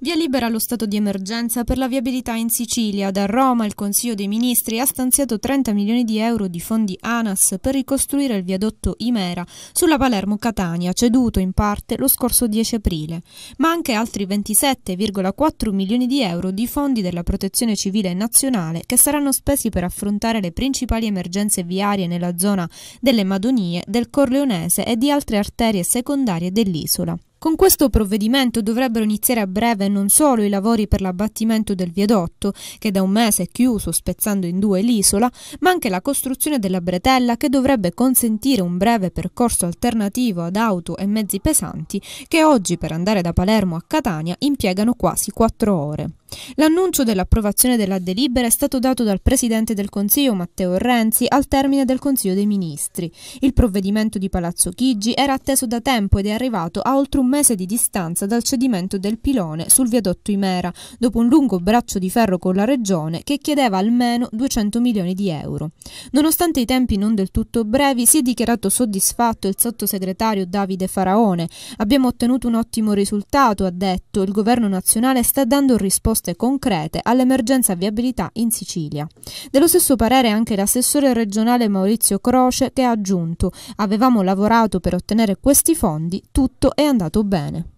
Via libera lo stato di emergenza per la viabilità in Sicilia. Da Roma il Consiglio dei Ministri ha stanziato 30 milioni di euro di fondi ANAS per ricostruire il viadotto Imera sulla Palermo-Catania, ceduto in parte lo scorso 10 aprile, ma anche altri 27,4 milioni di euro di fondi della Protezione Civile Nazionale che saranno spesi per affrontare le principali emergenze viarie nella zona delle Madonie, del Corleonese e di altre arterie secondarie dell'isola. Con questo provvedimento dovrebbero iniziare a breve non solo i lavori per l'abbattimento del viadotto, che da un mese è chiuso spezzando in due l'isola, ma anche la costruzione della bretella che dovrebbe consentire un breve percorso alternativo ad auto e mezzi pesanti che oggi per andare da Palermo a Catania impiegano quasi quattro ore. L'annuncio dell'approvazione della delibera è stato dato dal Presidente del Consiglio Matteo Renzi al termine del Consiglio dei Ministri. Il provvedimento di Palazzo Chigi era atteso da tempo ed è arrivato a oltre un mese di distanza dal cedimento del pilone sul viadotto Imera, dopo un lungo braccio di ferro con la Regione che chiedeva almeno 200 milioni di euro. Nonostante i tempi non del tutto brevi, si è dichiarato soddisfatto il sottosegretario Davide Faraone. Abbiamo ottenuto un ottimo risultato, ha detto. Il governo nazionale sta dando risposta risposte concrete all'emergenza viabilità in Sicilia. Dello stesso parere anche l'assessore regionale Maurizio Croce che ha aggiunto avevamo lavorato per ottenere questi fondi, tutto è andato bene.